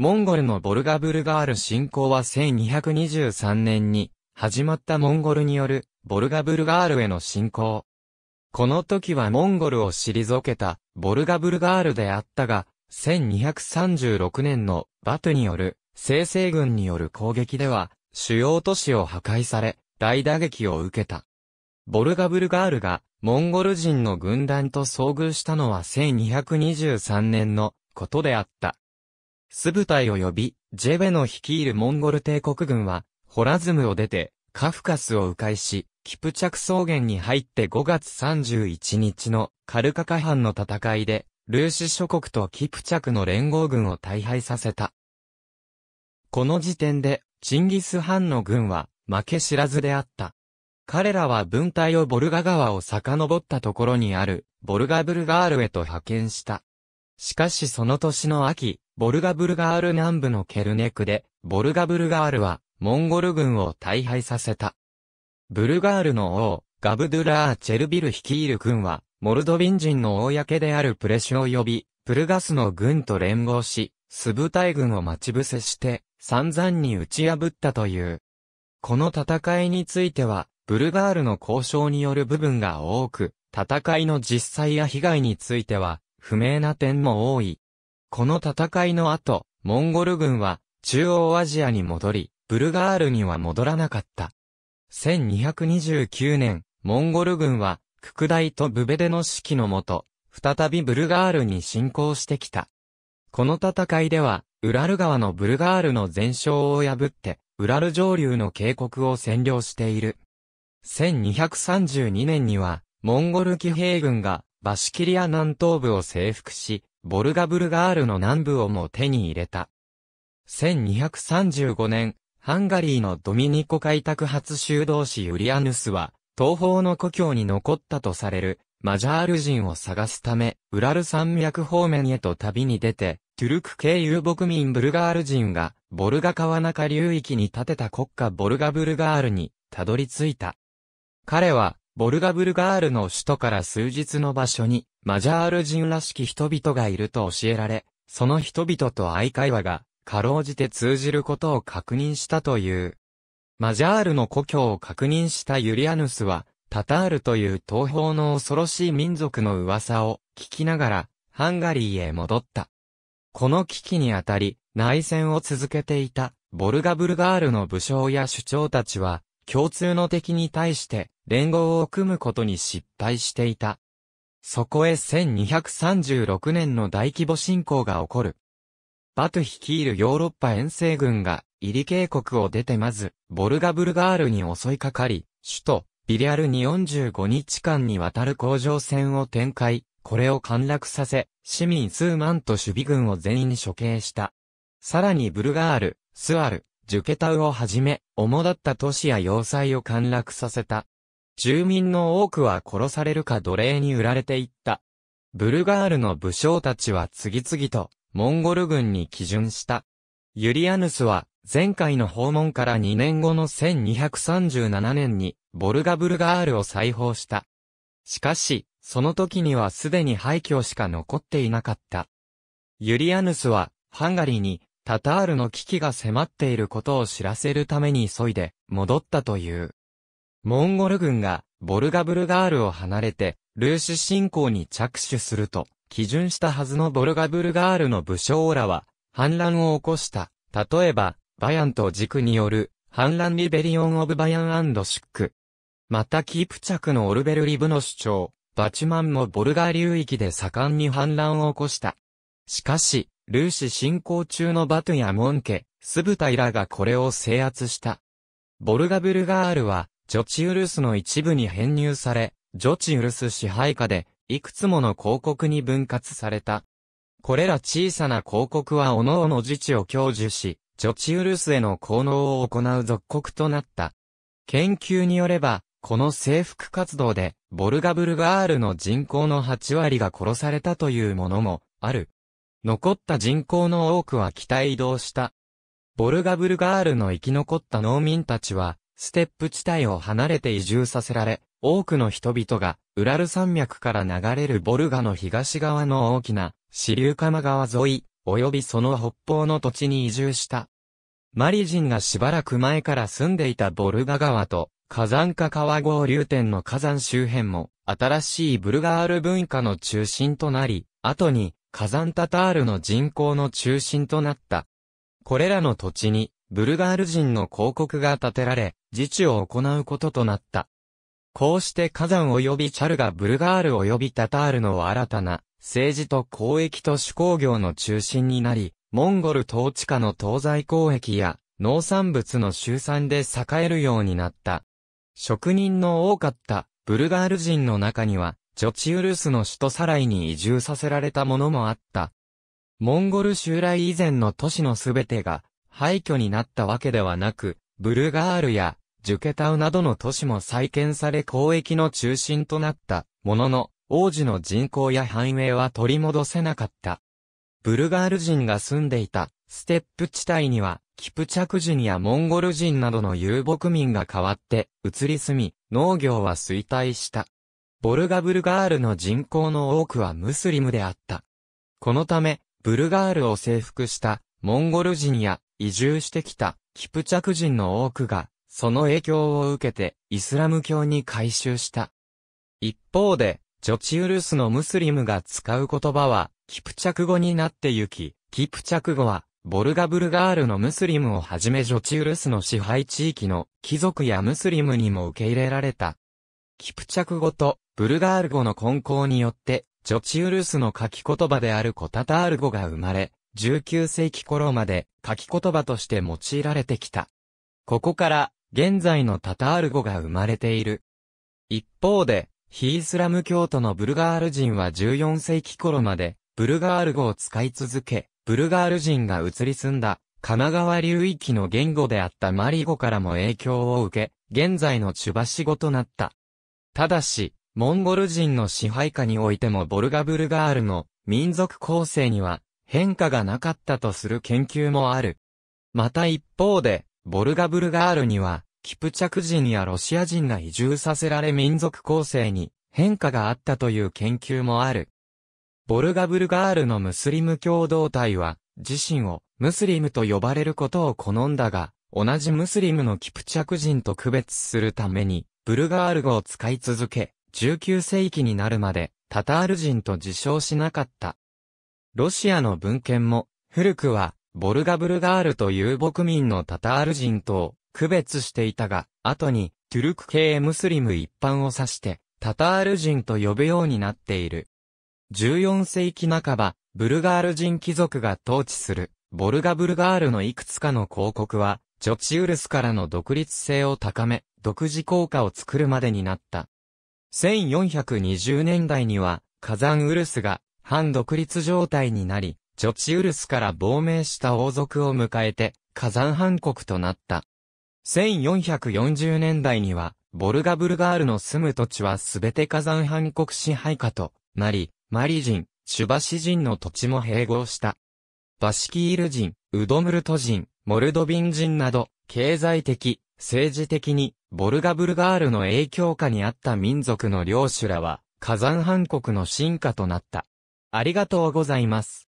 モンゴルのボルガブルガール侵攻は1223年に始まったモンゴルによるボルガブルガールへの侵攻。この時はモンゴルを退けたボルガブルガールであったが、1236年のバトによる生成軍による攻撃では主要都市を破壊され大打撃を受けた。ボルガブルガールがモンゴル人の軍団と遭遇したのは1223年のことであった。ス部隊及び、ジェベの率いるモンゴル帝国軍は、ホラズムを出て、カフカスを迂回し、キプチャク草原に入って5月31日のカルカカ藩の戦いで、ルーシ諸国とキプチャクの連合軍を大敗させた。この時点で、チンギス・藩の軍は、負け知らずであった。彼らは分隊をボルガ川を遡ったところにある、ボルガブルガールへと派遣した。しかしその年の秋、ボルガブルガール南部のケルネクで、ボルガブルガールは、モンゴル軍を大敗させた。ブルガールの王、ガブドゥラー・チェルビル率いる軍は、モルドビン人の公であるプレシュを呼び、プルガスの軍と連合し、スブタイ軍を待ち伏せして、散々に打ち破ったという。この戦いについては、ブルガールの交渉による部分が多く、戦いの実際や被害については、不明な点も多い。この戦いの後、モンゴル軍は中央アジアに戻り、ブルガールには戻らなかった。1229年、モンゴル軍は、ククダイとブベデの指揮のもと、再びブルガールに侵攻してきた。この戦いでは、ウラル川のブルガールの全勝を破って、ウラル上流の渓谷を占領している。1232年には、モンゴル騎兵軍が、バシキリア南東部を征服し、ボルガブルガールの南部をも手に入れた。1235年、ハンガリーのドミニコ開拓発修道士ユリアヌスは、東方の故郷に残ったとされる、マジャール人を探すため、ウラル山脈方面へと旅に出て、トゥルク系遊牧民ブルガール人が、ボルガ川中流域に建てた国家ボルガブルガールに、たどり着いた。彼は、ボルガブルガールの首都から数日の場所に、マジャール人らしき人々がいると教えられ、その人々と相会話が、かろうじて通じることを確認したという。マジャールの故郷を確認したユリアヌスは、タタールという東方の恐ろしい民族の噂を聞きながら、ハンガリーへ戻った。この危機にあたり、内戦を続けていた、ボルガブルガールの武将や首長たちは、共通の敵に対して連合を組むことに失敗していた。そこへ1236年の大規模侵攻が起こる。バト率いるヨーロッパ遠征軍が、イリ渓谷を出てまず、ボルガブルガールに襲いかかり、首都、ビリアルに45日間にわたる工場戦を展開、これを陥落させ、市民数万と守備軍を全員処刑した。さらにブルガール、スワル、ジュケタウをはじめ、主だった都市や要塞を陥落させた。住民の多くは殺されるか奴隷に売られていった。ブルガールの武将たちは次々と、モンゴル軍に基準した。ユリアヌスは、前回の訪問から2年後の1237年に、ボルガブルガールを再訪した。しかし、その時にはすでに廃墟しか残っていなかった。ユリアヌスは、ハンガリーに、タタールの危機が迫っていることを知らせるために急いで戻ったという。モンゴル軍がボルガブルガールを離れてルーシ侵攻に着手すると、基準したはずのボルガブルガールの武将らは反乱を起こした。例えば、バヤンと軸による反乱リベリオン・オブ・バヤンシック。またキープチャクのオルベルリブの主張、バチマンもボルガー流域で盛んに反乱を起こした。しかし、ルーシ進行中のバトゥやモンケ、スブタイらがこれを制圧した。ボルガブルガールは、ジョチウルスの一部に編入され、ジョチウルス支配下で、いくつもの広告に分割された。これら小さな広告は各々自治を享受し、ジョチウルスへの効能を行う属国となった。研究によれば、この征服活動で、ボルガブルガールの人口の8割が殺されたというものも、ある。残った人口の多くは北へ移動した。ボルガブルガールの生き残った農民たちは、ステップ地帯を離れて移住させられ、多くの人々が、ウラル山脈から流れるボルガの東側の大きな、支流釜川沿い、及びその北方の土地に移住した。マリ人がしばらく前から住んでいたボルガ川と、火山化川合流点の火山周辺も、新しいブルガール文化の中心となり、後に、火山タタールの人口の中心となった。これらの土地に、ブルガール人の広告が建てられ、自治を行うこととなった。こうして火山及びチャルがブルガール及びタタールの新たな政治と交易と手工業の中心になり、モンゴル統治下の東西交易や農産物の集散で栄えるようになった。職人の多かったブルガール人の中にはジョチウルスの首都サライに移住させられたものもあった。モンゴル襲来以前の都市のすべてが廃墟になったわけではなく、ブルガールやジュケタウなどの都市も再建され交易の中心となったものの、王子の人口や繁栄は取り戻せなかった。ブルガール人が住んでいたステップ地帯には、キプチャク人やモンゴル人などの遊牧民が変わって移り住み、農業は衰退した。ボルガブルガールの人口の多くはムスリムであった。このため、ブルガールを征服したモンゴル人や移住してきたキプチャク人の多くが、その影響を受けてイスラム教に改宗した。一方で、ジョチウルスのムスリムが使う言葉は、キプチャク語になってゆき、キプチャク語は、ボルガブルガールのムスリムをはじめジョチウルスの支配地域の貴族やムスリムにも受け入れられた。キプチャク語とブルガール語の根校によって、ジョチウルスの書き言葉であるコタタール語が生まれ、19世紀頃まで書き言葉として用いられてきた。ここから、現在のタタール語が生まれている。一方で、ヒースラム教徒のブルガール人は14世紀頃まで、ブルガール語を使い続け、ブルガール人が移り住んだ、神奈川流域の言語であったマリ語からも影響を受け、現在のチュバシ語となった。ただし、モンゴル人の支配下においてもボルガブルガールの民族構成には変化がなかったとする研究もある。また一方で、ボルガブルガールには、キプチャク人やロシア人が移住させられ民族構成に変化があったという研究もある。ボルガブルガールのムスリム共同体は、自身をムスリムと呼ばれることを好んだが、同じムスリムのキプチャク人と区別するために、ブルガール語を使い続け、19世紀になるまでタタール人と自称しなかった。ロシアの文献も、古くは、ボルガブルガールという牧民のタタール人と区別していたが、後に、トゥルク系ムスリム一般を指して、タタール人と呼ぶようになっている。14世紀半ば、ブルガール人貴族が統治する、ボルガブルガールのいくつかの広告は、ジョチウルスからの独立性を高め、独自効果を作るまでになった。1420年代には、火山ウルスが、反独立状態になり、ジョチウルスから亡命した王族を迎えて、火山藩国となった。1440年代には、ボルガブルガールの住む土地はすべて火山藩国支配下となり、マリ人、シュバシ人の土地も併合した。バシキール人、ウドムルト人、モルドビン人など、経済的、政治的にボルガブルガールの影響下にあった民族の領主らは、火山藩国の進化となった。ありがとうございます。